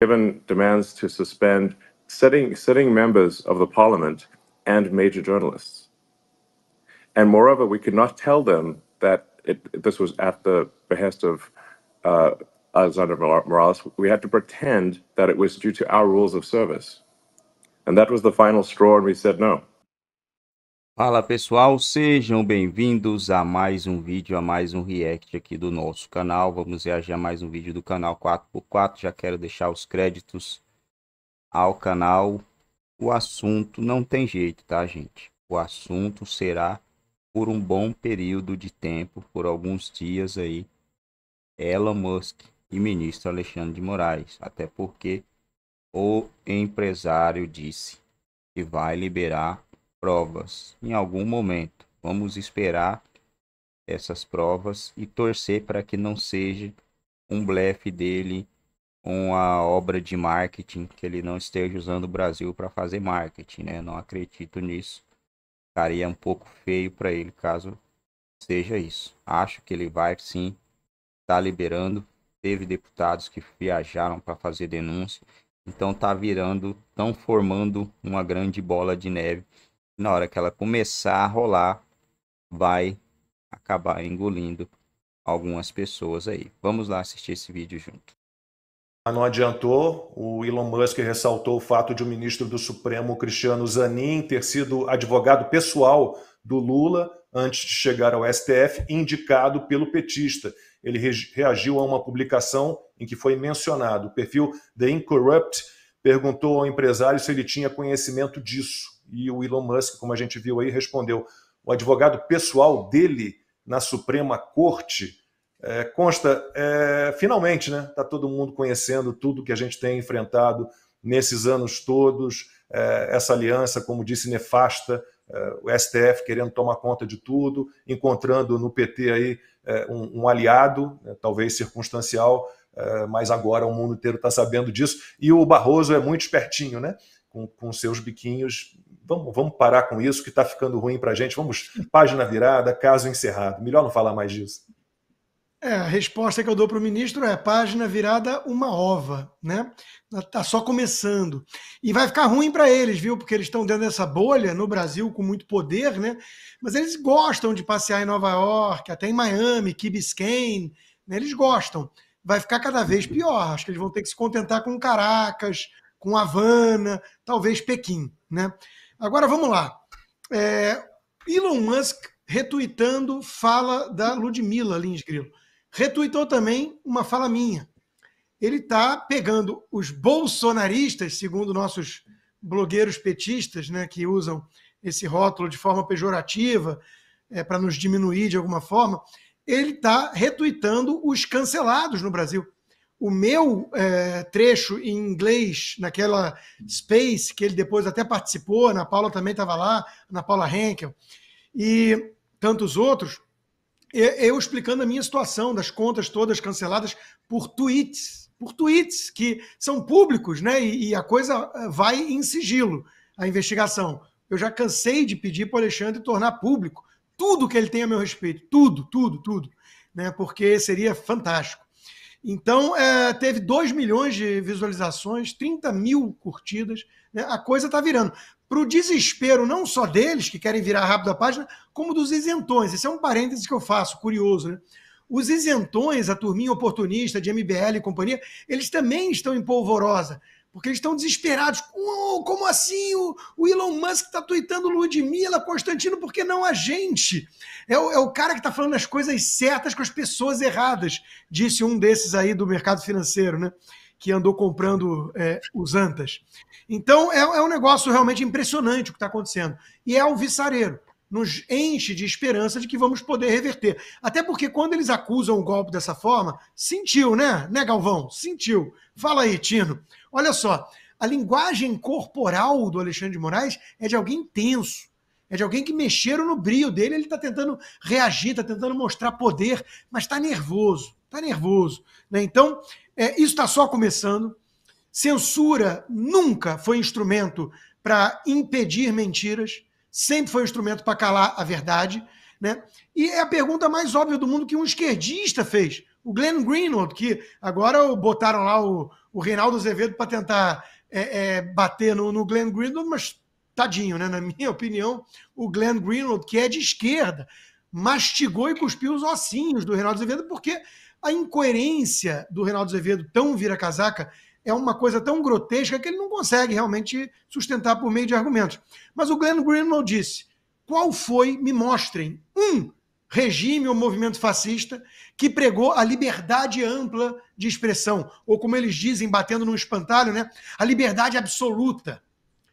given demands to suspend sitting, sitting members of the parliament and major journalists. And moreover, we could not tell them that it, this was at the behest of uh, Alexander Morales. We had to pretend that it was due to our rules of service. And that was the final straw, and we said no. Fala pessoal, sejam bem-vindos a mais um vídeo, a mais um react aqui do nosso canal. Vamos reagir a mais um vídeo do canal 4x4. Já quero deixar os créditos ao canal. O assunto não tem jeito, tá, gente? O assunto será por um bom período de tempo, por alguns dias aí, Elon Musk e ministro Alexandre de Moraes. Até porque o empresário disse que vai liberar provas em algum momento. Vamos esperar essas provas e torcer para que não seja um blefe dele, uma obra de marketing que ele não esteja usando o Brasil para fazer marketing, né? Não acredito nisso. Ficaria um pouco feio para ele caso seja isso. Acho que ele vai sim tá liberando. Teve deputados que viajaram para fazer denúncia. Então tá virando, tão formando uma grande bola de neve na hora que ela começar a rolar, vai acabar engolindo algumas pessoas aí. Vamos lá assistir esse vídeo junto. Ah, não adiantou. O Elon Musk ressaltou o fato de o ministro do Supremo, Cristiano Zanin, ter sido advogado pessoal do Lula antes de chegar ao STF, indicado pelo petista. Ele reagiu a uma publicação em que foi mencionado. O perfil The Incorrupt perguntou ao empresário se ele tinha conhecimento disso. E o Elon Musk, como a gente viu aí, respondeu. O advogado pessoal dele na Suprema Corte é, consta, é, finalmente, né? Está todo mundo conhecendo tudo que a gente tem enfrentado nesses anos todos, é, essa aliança, como disse, nefasta, é, o STF querendo tomar conta de tudo, encontrando no PT aí é, um, um, aliado, né, talvez circunstancial, é, mas agora o mundo inteiro está sabendo disso. E o Barroso é muito espertinho, né? Com, com seus biquinhos vamos, vamos parar com isso que está ficando ruim para a gente, vamos, página virada, caso encerrado. Melhor não falar mais disso. É, a resposta que eu dou para o ministro é página virada uma ova, né? Está tá só começando. E vai ficar ruim para eles, viu? Porque eles estão dentro dessa bolha no Brasil com muito poder, né? Mas eles gostam de passear em Nova York, até em Miami, Key Biscayne, né? eles gostam. Vai ficar cada vez pior. Acho que eles vão ter que se contentar com Caracas, com Havana, talvez Pequim, né? Agora vamos lá. É, Elon Musk retuitando fala da Ludmilla Lins Grilo. Retuitou também uma fala minha. Ele está pegando os bolsonaristas, segundo nossos blogueiros petistas, né, que usam esse rótulo de forma pejorativa é, para nos diminuir de alguma forma, ele está retuitando os cancelados no Brasil o meu é, trecho em inglês naquela space que ele depois até participou, a Ana Paula também estava lá, Ana Paula Henkel e tantos outros, eu explicando a minha situação das contas todas canceladas por tweets, por tweets que são públicos, né? E, e a coisa é, vai em sigilo, a investigação. Eu já cansei de pedir para o Alexandre tornar público tudo que ele tem a meu respeito, tudo, tudo, tudo, né? Porque seria fantástico. Então, é, teve 2 milhões de visualizações, 30 mil curtidas. Né? A coisa está virando. Para o desespero não só deles, que querem virar rápido a página, como dos isentões. Esse é um parêntese que eu faço, curioso, né? Os isentões, a turminha oportunista de MBL e companhia, eles também estão em polvorosa. Porque eles estão desesperados. Oh, como assim o, o Elon Musk está tuitando Ludmilla, Constantino, por que não a gente? É o, é o cara que está falando as coisas certas com as pessoas erradas, disse um desses aí do mercado financeiro, né? Que andou comprando é, os Antas. Então é, é um negócio realmente impressionante o que está acontecendo. E é alvissareiro nos enche de esperança de que vamos poder reverter. Até porque quando eles acusam o golpe dessa forma, sentiu, né? Né, Galvão? Sentiu. Fala aí, Tino. Olha só, a linguagem corporal do Alexandre de Moraes é de alguém tenso. É de alguém que mexeram no brilho dele, ele está tentando reagir, está tentando mostrar poder, mas está nervoso, está nervoso. Né? Então, é, isso está só começando. Censura nunca foi instrumento para impedir mentiras, sempre foi instrumento para calar a verdade. Né? E é a pergunta mais óbvia do mundo que um esquerdista fez o Glenn Greenwald, que agora botaram lá o, o Reinaldo Azevedo para tentar é, é, bater no, no Glenn Greenwald, mas tadinho, né? Na minha opinião, o Glenn Greenwald, que é de esquerda, mastigou e cuspiu os ossinhos do Reinaldo Azevedo, porque a incoerência do Reinaldo Azevedo tão vira-casaca é uma coisa tão grotesca que ele não consegue realmente sustentar por meio de argumentos. Mas o Glenn Greenwald disse: qual foi, me mostrem, um regime ou movimento fascista que pregou a liberdade ampla de expressão, ou como eles dizem, batendo num espantalho, né, a liberdade absoluta.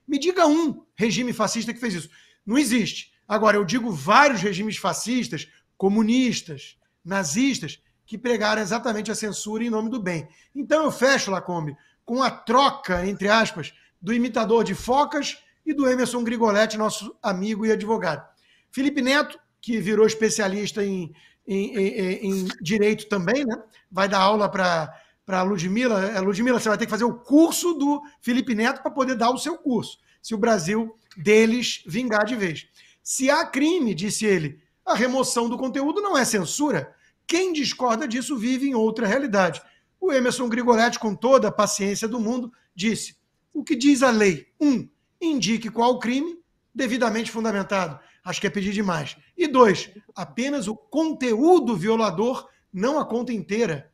Me diga um regime fascista que fez isso. Não existe. Agora, eu digo vários regimes fascistas, comunistas, nazistas, que pregaram exatamente a censura em nome do bem. Então eu fecho, Lacombe, com a troca, entre aspas, do imitador de focas e do Emerson Grigoletti, nosso amigo e advogado. Felipe Neto, que virou especialista em, em, em, em direito também, né? Vai dar aula para para a Ludmilla. É, Ludmilla, você vai ter que fazer o curso do Felipe Neto para poder dar o seu curso, se o Brasil deles vingar de vez. Se há crime, disse ele, a remoção do conteúdo não é censura. Quem discorda disso vive em outra realidade. O Emerson Grigoletti, com toda a paciência do mundo, disse: o que diz a lei? Um, indique qual crime, devidamente fundamentado acho que é pedir demais. E dois, apenas o conteúdo violador, não a conta inteira,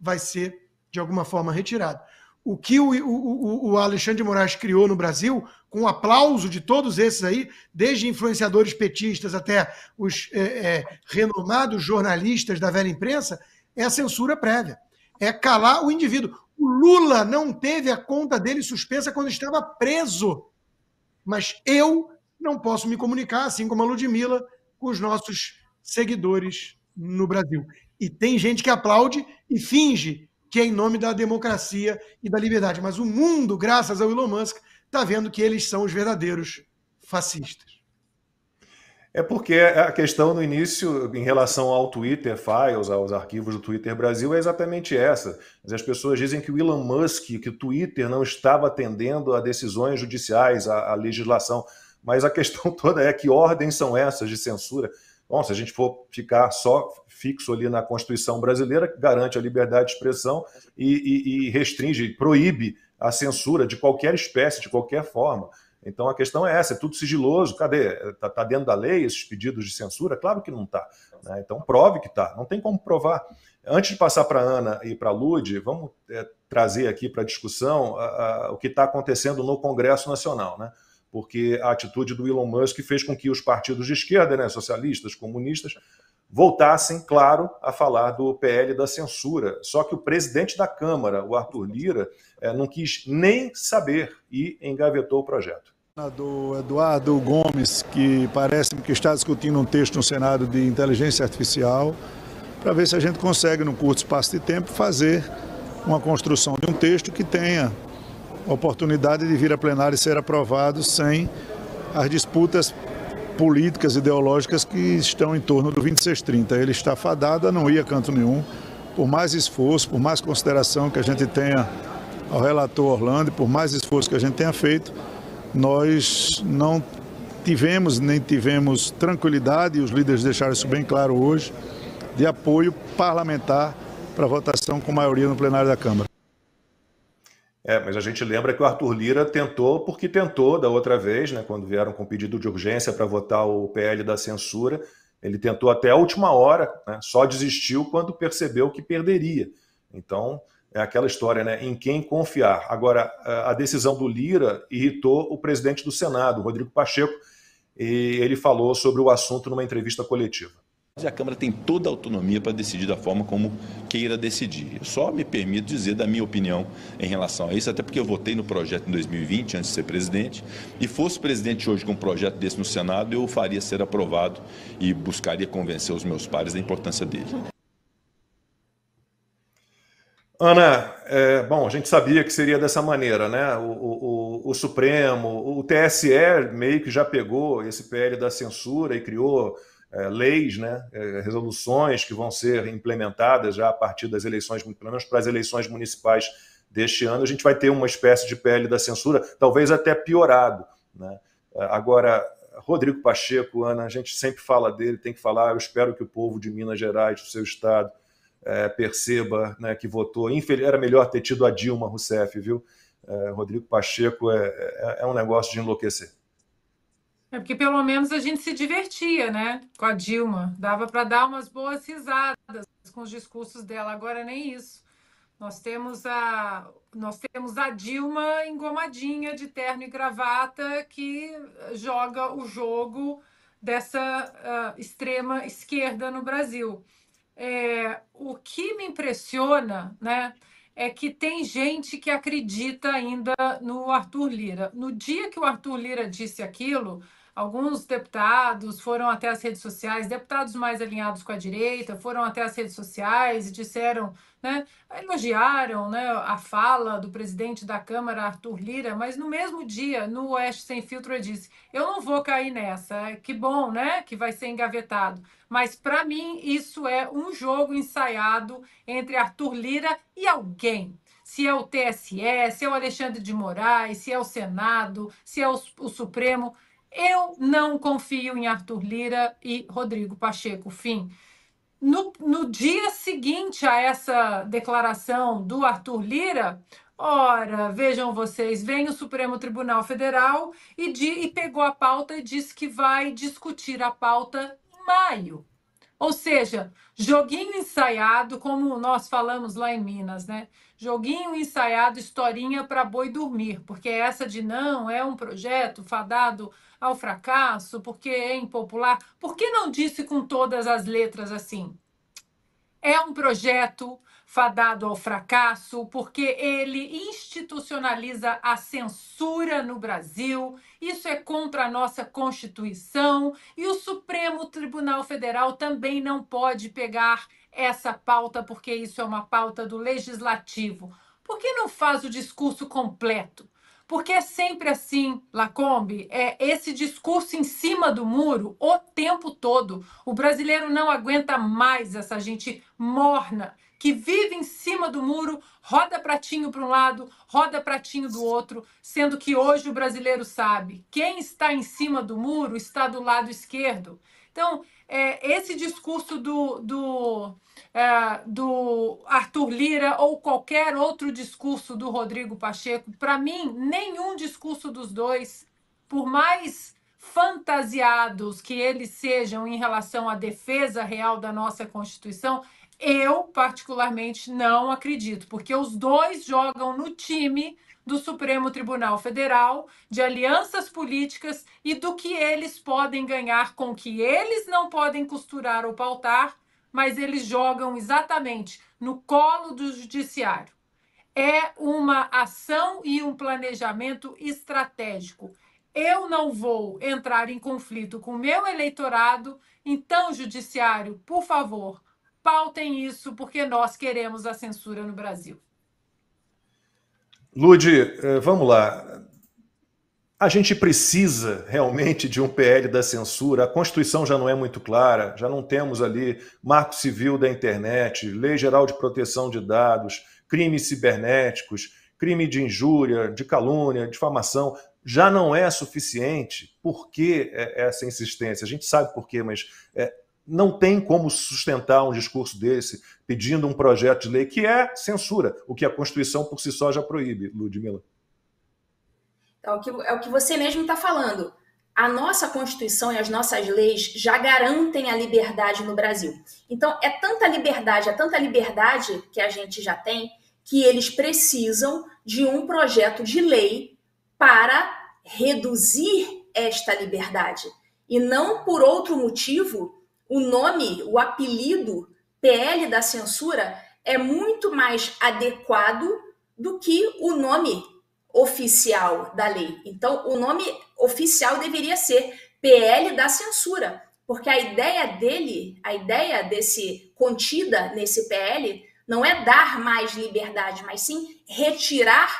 vai ser de alguma forma retirado. O que o, o, o Alexandre de Moraes criou no Brasil, com o aplauso de todos esses aí, desde influenciadores petistas até os é, é, renomados jornalistas da velha imprensa, é a censura prévia. É calar o indivíduo. O Lula não teve a conta dele suspensa quando estava preso. Mas eu não posso me comunicar, assim como a Ludmilla, com os nossos seguidores no Brasil. E tem gente que aplaude e finge que é em nome da democracia e da liberdade. Mas o mundo, graças ao Elon Musk, está vendo que eles são os verdadeiros fascistas. É porque a questão no início, em relação ao Twitter Files, aos arquivos do Twitter Brasil, é exatamente essa. As pessoas dizem que o Elon Musk, que o Twitter não estava atendendo a decisões judiciais, a, a legislação. Mas a questão toda é que ordens são essas de censura? Bom, se a gente for ficar só fixo ali na Constituição brasileira, que garante a liberdade de expressão e, e, e restringe, proíbe a censura de qualquer espécie, de qualquer forma. Então a questão é essa: é tudo sigiloso, cadê? Está tá dentro da lei esses pedidos de censura? Claro que não está. Né? Então prove que está, não tem como provar. Antes de passar para a Ana e para a Lude, vamos é, trazer aqui para discussão a, discussão o que está acontecendo no Congresso Nacional. Né? porque a atitude do Elon Musk fez com que os partidos de esquerda, né, socialistas, comunistas, voltassem, claro, a falar do PL da censura. Só que o presidente da Câmara, o Arthur Lira, eh, não quis nem saber e engavetou o projeto. Do Eduardo Gomes, que parece que está discutindo um texto no Senado de inteligência artificial, para ver se a gente consegue, num curto espaço de tempo, fazer uma construção de um texto que tenha oportunidade de vir a plenário e ser aprovado sem as disputas políticas, ideológicas que estão em torno do 2630. Ele está fadado a não ir a canto nenhum, por mais esforço, por mais consideração que a gente tenha ao relator Orlando, por mais esforço que a gente tenha feito, nós não tivemos nem tivemos tranquilidade, e os líderes deixaram isso bem claro hoje, de apoio parlamentar para votação com maioria no plenário da Câmara. É, mas a gente lembra que o Arthur Lira tentou, porque tentou da outra vez, né, quando vieram com pedido de urgência para votar o PL da censura, ele tentou até a última hora, né, só desistiu quando percebeu que perderia. Então, é aquela história, né, em quem confiar. Agora, a decisão do Lira irritou o presidente do Senado, Rodrigo Pacheco, e ele falou sobre o assunto numa entrevista coletiva e A Câmara tem toda a autonomia para decidir da forma como queira decidir. Eu só me permito dizer da minha opinião em relação a isso, até porque eu votei no projeto em 2020, antes de ser presidente, e fosse presidente hoje com um projeto desse no Senado, eu o faria ser aprovado e buscaria convencer os meus pares da importância dele. Ana, é, bom, a gente sabia que seria dessa maneira, né? O, o, o, Supremo, o TSE meio que já pegou esse PL da censura e criou é, leis, né, é, resoluções que vão ser implementadas já a partir das eleições, pelo menos para as eleições municipais deste ano, a gente vai ter uma espécie de pele da censura, talvez até piorado. Né? É, agora, Rodrigo Pacheco, Ana, a gente sempre fala dele, tem que falar. Eu espero que o povo de Minas Gerais, do seu estado, é, perceba né, que votou. Infeliz, era melhor ter tido a Dilma Rousseff, viu? É, Rodrigo Pacheco é, é, um negócio de enlouquecer. É porque pelo menos a gente se divertia, né? Com a Dilma. Dava para dar umas boas risadas com os discursos dela. Agora nem isso. Nós temos a, nós temos a Dilma engomadinha de terno e gravata que joga o jogo dessa uh, extrema esquerda no Brasil. É, o que me impressiona, né? é que tem gente que acredita ainda no Arthur Lira. No dia que o Arthur Lira disse aquilo, Alguns deputados foram até as redes sociais, deputados mais alinhados com a direita foram até as redes sociais e disseram, né, elogiaram né, a fala do presidente da Câmara, Arthur Lira, mas no mesmo dia, no Oeste Sem Filtro, ele disse: Eu não vou cair nessa, é, que bom né, que vai ser engavetado. Mas para mim, isso é um jogo ensaiado entre Arthur Lira e alguém se é o TSE, se é o Alexandre de Moraes, se é o Senado, se é o, o, Supremo. Eu não confio em Arthur Lira e Rodrigo Pacheco. Fim. No, no dia seguinte a essa declaração do Arthur Lira, Ora, vejam vocês, vem o Supremo Tribunal Federal e, de, e, pegou a pauta e disse que vai discutir a pauta em maio. Ou seja, joguinho ensaiado, como nós falamos lá em Minas, né? Joguinho ensaiado, historinha para boi dormir, porque essa de não é um projeto fadado ao fracasso, porque é impopular. Por que não disse com todas as letras assim? É um projeto fadado ao fracasso, porque ele institucionaliza a censura no Brasil, isso é contra a nossa Constituição, e o Supremo Tribunal Federal também não pode pegar essa pauta, porque isso é uma pauta do legislativo. Por que não faz o discurso completo? Porque é sempre assim, Lacombe, é esse discurso em cima do muro o tempo todo. O brasileiro não aguenta mais essa gente morna que vive em cima do muro, roda pratinho para um lado, roda pratinho do outro, sendo que hoje o brasileiro sabe, quem está em cima do muro está do lado esquerdo. Então, é, esse discurso do, do, é, do Arthur Lira ou qualquer outro discurso do Rodrigo Pacheco, para mim, nenhum discurso dos dois, por mais fantasiados que eles sejam em relação à defesa real da nossa Constituição, eu, particularmente, não acredito, porque os dois jogam no time do Supremo Tribunal Federal, de alianças políticas e do que eles podem ganhar com que eles não podem costurar ou pautar, mas eles jogam exatamente no colo do judiciário. É uma ação e um planejamento estratégico. Eu não vou entrar em conflito com meu eleitorado, então, judiciário, por favor, pautem isso, porque nós queremos a censura no Brasil. Lude, eh, vamos lá. A gente precisa realmente de um PL da censura. A Constituição já não é muito clara, já não temos ali Marco Civil da Internet, Lei Geral de Proteção de Dados, crimes cibernéticos, crime de injúria, de calúnia, difamação. Já não é suficiente. Por que eh, essa insistência? A gente sabe por quê, mas eh, não tem como sustentar um discurso desse pedindo um projeto de lei que é censura, o que a Constituição por si só já proíbe, Ludmila. Então, é o que, é o que você mesmo está falando. A nossa Constituição e as nossas leis já garantem a liberdade no Brasil. Então, é tanta liberdade, é tanta liberdade que a gente já tem, que eles precisam de um projeto de lei para reduzir esta liberdade. E não por outro motivo o nome, o apelido PL da censura é muito mais adequado do que o nome oficial da lei. Então, o nome oficial deveria ser PL da censura, porque a ideia dele, a ideia desse contida nesse PL, não é dar mais liberdade, mas sim retirar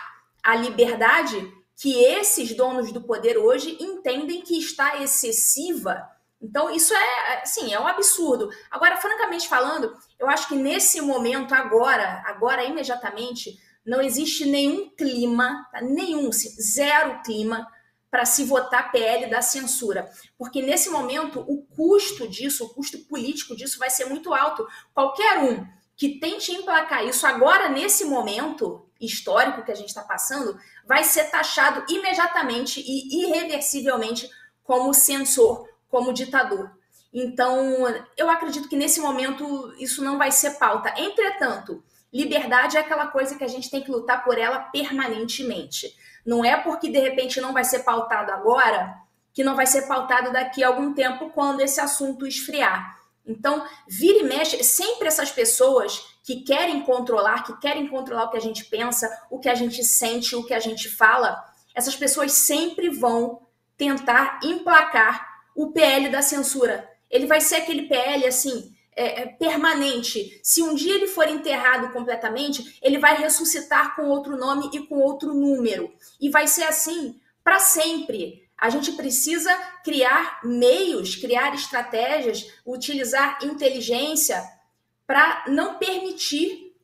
a liberdade que esses donos do poder hoje entendem que está excessiva então, isso é, sim, é um absurdo. Agora, francamente falando, eu acho que nesse momento, agora, agora imediatamente, não existe nenhum clima, tá? nenhum, assim, zero clima para se votar PL da censura. Porque nesse momento, o custo disso, o custo político disso vai ser muito alto. Qualquer um que tente emplacar isso agora, nesse momento histórico que a gente está passando, vai ser taxado imediatamente e irreversivelmente como censor como ditador. Então, eu acredito que nesse momento isso não vai ser pauta. Entretanto, liberdade é aquela coisa que a gente tem que lutar por ela permanentemente. Não é porque de repente não vai ser pautado agora que não vai ser pautado daqui a algum tempo quando esse assunto esfriar. Então, vira e mexe, sempre essas pessoas que querem controlar, que querem controlar o que a gente pensa, o que a gente sente, o que a gente fala, essas pessoas sempre vão tentar emplacar o PL da censura. Ele vai ser aquele PL assim. É, é, permanente. Se um dia ele for enterrado completamente, ele vai ressuscitar com outro nome e com outro número. E vai ser assim para sempre. A gente precisa criar meios, criar estratégias, utilizar inteligência para não permitir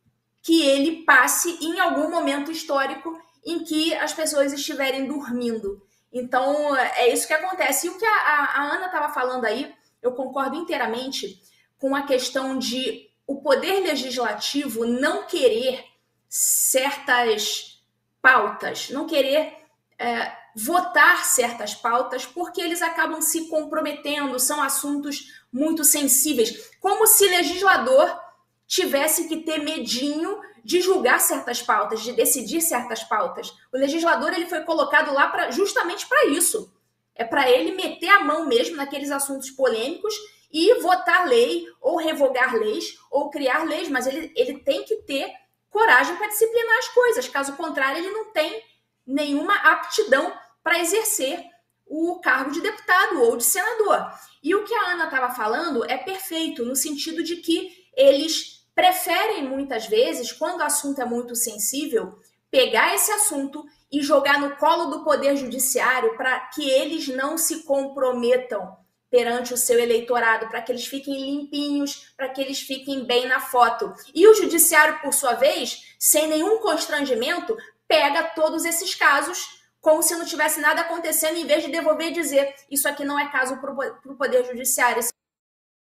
que ele passe em algum momento histórico em que as pessoas estiverem dormindo. Então, é isso que acontece. E o que a, a Ana estava falando aí, eu concordo inteiramente com a questão de o poder legislativo não querer certas pautas, não querer é, votar certas pautas, porque eles acabam se comprometendo, são assuntos muito sensíveis. Como se legislador tivesse que ter medinho de julgar certas pautas, de decidir certas pautas. O legislador ele foi colocado lá pra, justamente para isso. É para ele meter a mão mesmo naqueles assuntos polêmicos e votar lei, ou revogar leis, ou criar leis, mas ele, ele tem que ter coragem para disciplinar as coisas. Caso contrário, ele não tem nenhuma aptidão para exercer o cargo de deputado ou de senador. E o que a Ana estava falando é perfeito, no sentido de que eles preferem muitas vezes, quando o assunto é muito sensível, pegar esse assunto e jogar no colo do Poder Judiciário para que eles não se comprometam perante o seu eleitorado, para que eles fiquem limpinhos, para que eles fiquem bem na foto. E o Judiciário, por sua vez, sem nenhum constrangimento, pega todos esses casos como se não tivesse nada acontecendo, em vez de devolver e dizer isso aqui não é caso para o Poder Judiciário.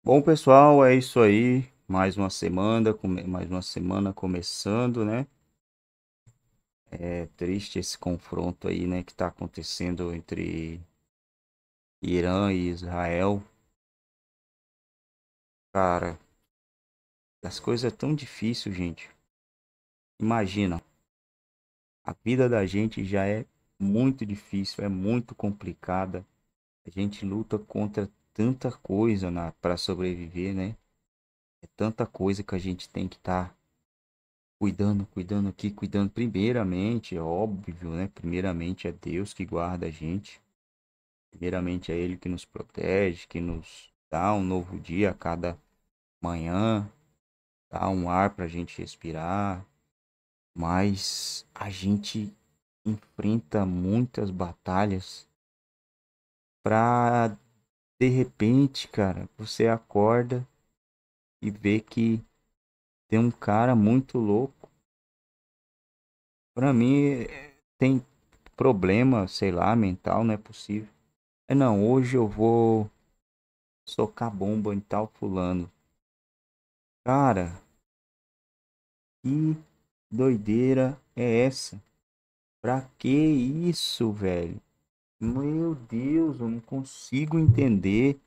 Bom, pessoal, é isso aí mais uma semana, mais uma semana começando, né? É triste esse confronto aí, né, que está acontecendo entre Irã e Israel. Cara, as coisas é tão difícil, gente. Imagina, a vida da gente já é muito difícil, é muito complicada. A gente luta contra tanta coisa né, para sobreviver, né? É tanta coisa que a gente tem que estar tá cuidando, cuidando aqui, cuidando primeiramente, é óbvio, né? Primeiramente é Deus que guarda a gente. Primeiramente é Ele que nos protege, que nos dá um novo dia a cada manhã, dá um ar para a gente respirar. Mas a gente enfrenta muitas batalhas para de repente, cara, você acorda e ver que tem um cara muito louco. Pra mim, tem problema, sei lá, mental, não é possível. É não, hoje eu vou socar bomba em tal fulano. Cara, que doideira é essa? Pra que isso, velho? Meu Deus, eu não consigo entender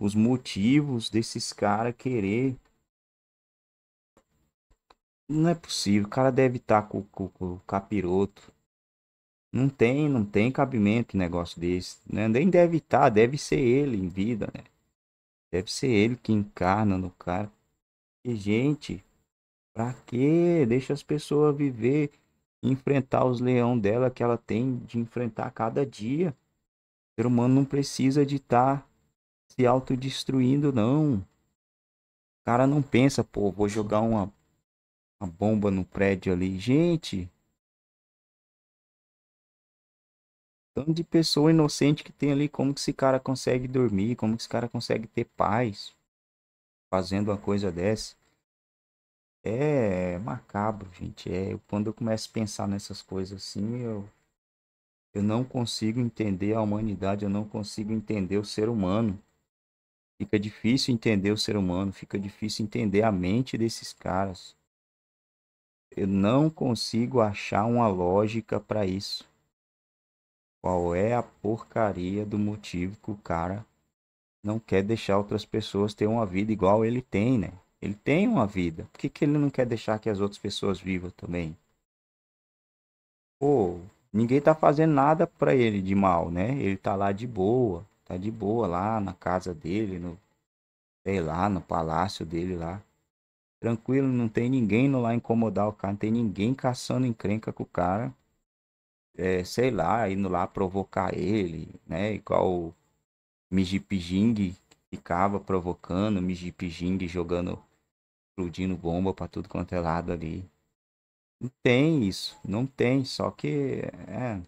os motivos desses caras querer. Não é possível, o cara deve estar tá com, com, com o capiroto. Não tem, não tem cabimento negócio desse. Né? Nem deve estar, tá, deve ser ele em vida, né? Deve ser ele que encarna no cara. E, gente, pra que Deixa as pessoas viver, enfrentar os leão dela que ela tem de enfrentar cada dia. O ser humano não precisa de estar tá se autodestruindo, não. O cara não pensa, pô, vou jogar uma, uma bomba no prédio ali. Gente. Tanto de pessoa inocente que tem ali, como que esse cara consegue dormir? Como que esse cara consegue ter paz fazendo uma coisa dessa? É macabro, gente. É, quando eu começo a pensar nessas coisas assim, eu, eu não consigo entender a humanidade, eu não consigo entender o ser humano. Fica difícil entender o ser humano, fica difícil entender a mente desses caras. Eu não consigo achar uma lógica para isso. Qual é a porcaria do motivo que o cara não quer deixar outras pessoas ter uma vida igual ele tem, né? Ele tem uma vida. Por que, que ele não quer deixar que as outras pessoas vivam também? Pô, ninguém tá fazendo nada para ele de mal, né? Ele tá lá de boa. Tá de boa lá na casa dele, no sei lá, no palácio dele lá. Tranquilo, não tem ninguém no lá incomodar o cara, não tem ninguém caçando encrenca com o cara. É, sei lá, indo lá provocar ele, né? Igual o Mijipijing ficava provocando, Mijipijing jogando, explodindo bomba para tudo quanto é lado ali. Não tem isso, não tem, só que é,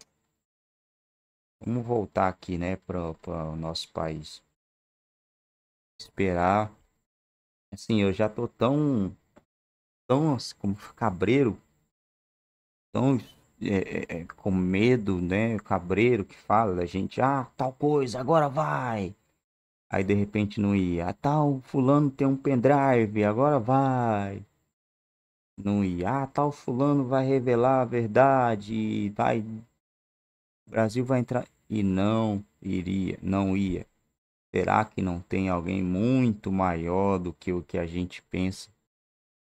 Vamos voltar aqui, né, para o nosso país. Esperar. Assim, eu já tô tão, tão assim, como cabreiro, tão é, é, é com medo, né, cabreiro que fala, a gente, ah, tal coisa, agora vai. Aí de repente não ia, ah, tal fulano tem um pendrive, agora vai. Não ia, ah, tal fulano vai revelar a verdade, vai Brasil vai entrar e não iria, não ia. Será que não tem alguém muito maior do que o que a gente pensa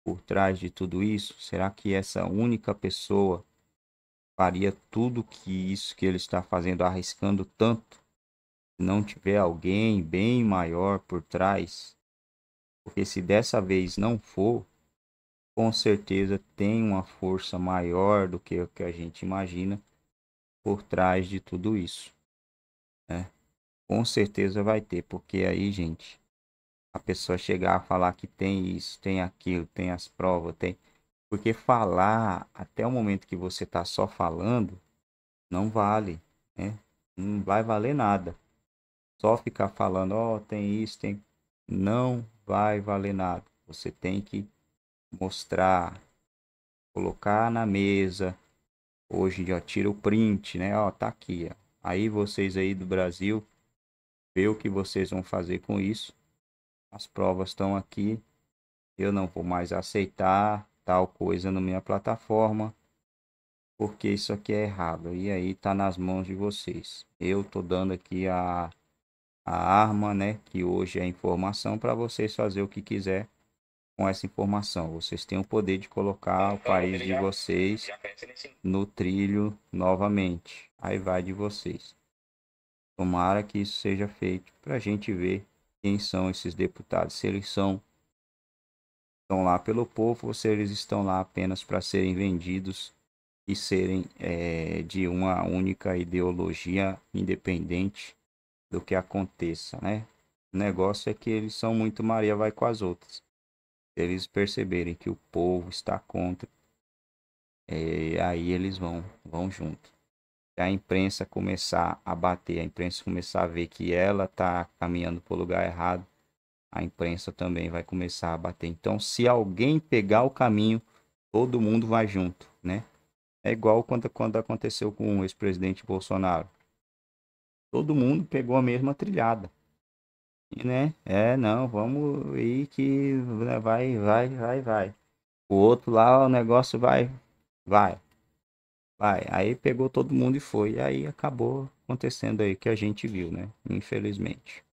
por trás de tudo isso? Será que essa única pessoa faria tudo que isso que ele está fazendo, arriscando tanto? Se não tiver alguém bem maior por trás? Porque se dessa vez não for, com certeza tem uma força maior do que o que a gente imagina por trás de tudo isso. Né? Com certeza vai ter, porque aí, gente, a pessoa chegar a falar que tem isso, tem aquilo, tem as provas, tem. Porque falar até o momento que você está só falando não vale, né? Não vai valer nada. Só ficar falando, ó, oh, tem isso, tem. Não vai valer nada. Você tem que mostrar, colocar na mesa, hoje já tira o print, né? Ó, tá aqui. Ó. Aí vocês aí do Brasil, vê o que vocês vão fazer com isso. As provas estão aqui. Eu não vou mais aceitar tal coisa na minha plataforma, porque isso aqui é errado. E aí tá nas mãos de vocês. Eu tô dando aqui a a arma, né, que hoje é informação para vocês fazer o que quiser com essa informação. Vocês têm o poder de colocar o país de vocês no trilho novamente. Aí vai de vocês. Tomara que isso seja feito para a gente ver quem são esses deputados. Se eles são estão lá pelo povo ou se eles estão lá apenas para serem vendidos e serem é, de uma única ideologia independente do que aconteça, né? O negócio é que eles são muito Maria vai com as outras eles perceberem que o povo está contra, é, aí eles vão, vão junto. Se a imprensa começar a bater, a imprensa começar a ver que ela está caminhando para o lugar errado, a imprensa também vai começar a bater. Então, se alguém pegar o caminho, todo mundo vai junto, né? É igual quando, quando aconteceu com o ex-presidente Bolsonaro. Todo mundo pegou a mesma trilhada né? É, não, vamos ir que né, vai, vai, vai, vai. O outro lá, o negócio vai, vai, vai. Aí pegou todo mundo e foi. Aí acabou acontecendo aí que a gente viu, né? Infelizmente.